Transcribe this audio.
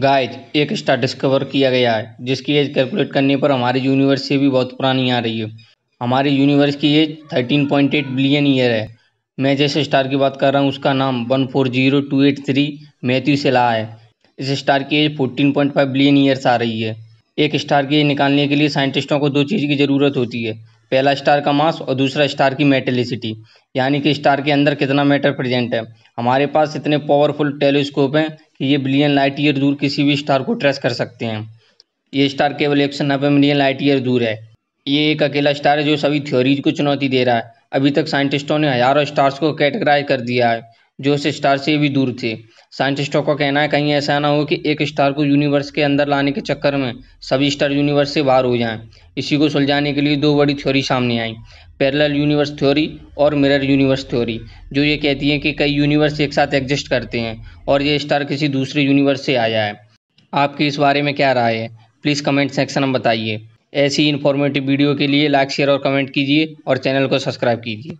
guys एक star discover किया गया है जिसकी एज कैलकुलेट करने पर हमारे यूनिवर्स से भी बहुत पुरानी आ रही है हमारे यूनिवर्स की एज 13.8 बिलियन ईयर है मैं जैसे स्टार की बात कर रहा हूँ उसका नाम one four zero two eight three Matthew से ला है इस स्टार की एज 14.5 बिलियन ईयर्स आ रही है एक स्टार की एज निकालने के लिए साइंटिस्टों को दो चीज़ की ज़रूरत होती है पहला स्टार का मास और दूसरा स्टार की मेटेलिसिटी यानी कि स्टार के अंदर कितना मेटर प्रेजेंट है हमारे पास इतने पावरफुल टेलीस्कोप हैं कि ये बिलियन लाइट ईयर दूर किसी भी स्टार को ट्रेस कर सकते हैं ये स्टार केवल एक सौ नब्बे मिलियन लाइट ईयर दूर है ये एक अकेला स्टार है जो सभी थ्योरीज को चुनौती दे रहा है अभी तक साइंटिस्टों ने हज़ारों स्टार्स को कैटेगराइज कर दिया है जो इस स्टार से भी दूर थे साइंटिस्टों का कहना है कहीं ऐसा ना हो कि एक स्टार को यूनिवर्स के अंदर लाने के चक्कर में सभी स्टार यूनिवर्स से बाहर हो जाएं इसी को सुलझाने के लिए दो बड़ी थ्योरी सामने आई पैरेलल यूनिवर्स थ्योरी और मिरर यूनिवर्स थ्योरी जो ये कहती है कि कई यूनिवर्स एक साथ एग्जिस्ट करते हैं और ये स्टार किसी दूसरे यूनिवर्स से आया है आपकी इस बारे में क्या राय है प्लीज़ कमेंट सेक्शन में बताइए ऐसी इन्फॉर्मेटिव वीडियो के लिए लाइक शेयर और कमेंट कीजिए और चैनल को सब्सक्राइब कीजिए